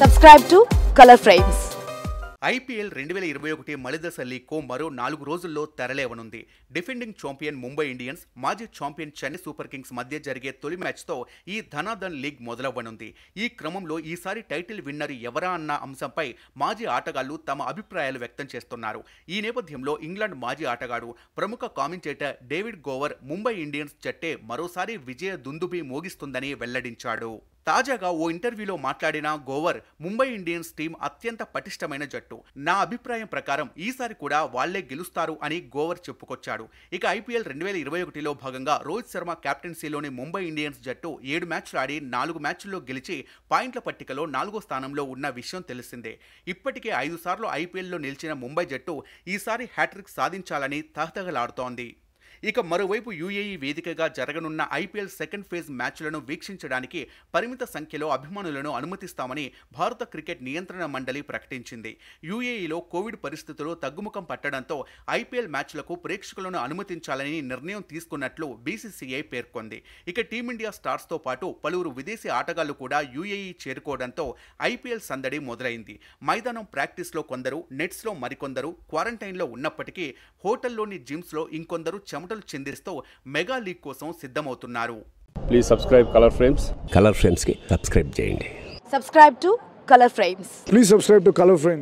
subscribe to Colour Frames IPL రెండు వేల ఇరవై ఒకటి మలిదశ లీగ్కు మరో నాలుగు రోజుల్లో తెరలేవనుంది డిఫెండింగ్ ఛాంపియన్ ముంబై ఇండియన్స్ మాజీ ఛాంపియన్ చెన్నై సూపర్ కింగ్స్ మధ్య జరిగే తొలి మ్యాచ్తో ఈ ధనాధన్ లీగ్ మొదలవ్వనుంది ఈ క్రమంలో ఈసారి టైటిల్ విన్నర్ ఎవరా అన్న అంశంపై మాజీ ఆటగాళ్లు తమ అభిప్రాయాలు వ్యక్తం చేస్తున్నారు ఈ నేపథ్యంలో ఇంగ్లాండ్ మాజీ ఆటగాడు ప్రముఖ commentator David Gower Mumbai Indians జట్టే మరోసారి విజయ దుందుబి మోగిస్తుందని వెల్లడించాడు తాజాగా ఓ ఇంటర్వ్యూలో మాట్లాడిన గోవర్ ముంబై ఇండియన్స్ టీం అత్యంత పటిష్టమైన జట్టు నా అభిప్రాయం ప్రకారం ఈసారి కూడా వాళ్లే గెలుస్తారు అని గోవర్ చెప్పుకొచ్చాడు ఇక ఐపీఎల్ రెండు వేల ఇరవై ఒకటిలో భాగంగా రోహిత్ శర్మ క్యాప్టెన్సీలోని ముంబై ఇండియన్స్ జట్టు ఏడు మ్యాచ్లు ఆడి నాలుగు మ్యాచ్ల్లో గెలిచి పాయింట్ల పట్టికలో నాలుగో స్థానంలో ఉన్న విషయం తెలిసిందే ఇప్పటికే ఐదు సార్లు ఐపీఎల్లో నిలిచిన ముంబై జట్టు ఈసారి హ్యాట్రిక్ సాధించాలని తహతహలాడుతోంది ఇక మరోవైపు యూఏఈ వేదికగా జరగనున్న ఐపీఎల్ సెకండ్ ఫేజ్ మ్యాచ్లను వీక్షించడానికి పరిమిత సంఖ్యలో అభిమానులను అనుమతిస్తామని భారత క్రికెట్ నియంత్రణ మండలి ప్రకటించింది యూఏఈలో కోవిడ్ పరిస్థితులు తగ్గుముఖం పట్టడంతో ఐపీఎల్ మ్యాచ్లకు ప్రేక్షకులను అనుమతించాలని నిర్ణయం తీసుకున్నట్లు బీసీసీఐ పేర్కొంది ఇక టీమిండియా స్టార్స్తో పాటు పలువురు విదేశీ ఆటగాళ్లు కూడా యూఏఈ చేరుకోవడంతో ఐపీఎల్ సందడి మొదలైంది మైదానం ప్రాక్టీస్లో కొందరు నెట్స్లో మరికొందరు క్వారంటైన్లో ఉన్నప్పటికీ హోటల్లోని జిమ్స్లో ఇంకొందరు చెమట కొనుటలు చిందిస్తూ మెగా లీగ్ కోసం సిద్ధమవుతున్నారు please subscribe Colour Frames Colour Frames కి సబ్స్క్రైబ్ చేయండి subscribe to Colour Frames please subscribe to Colour frames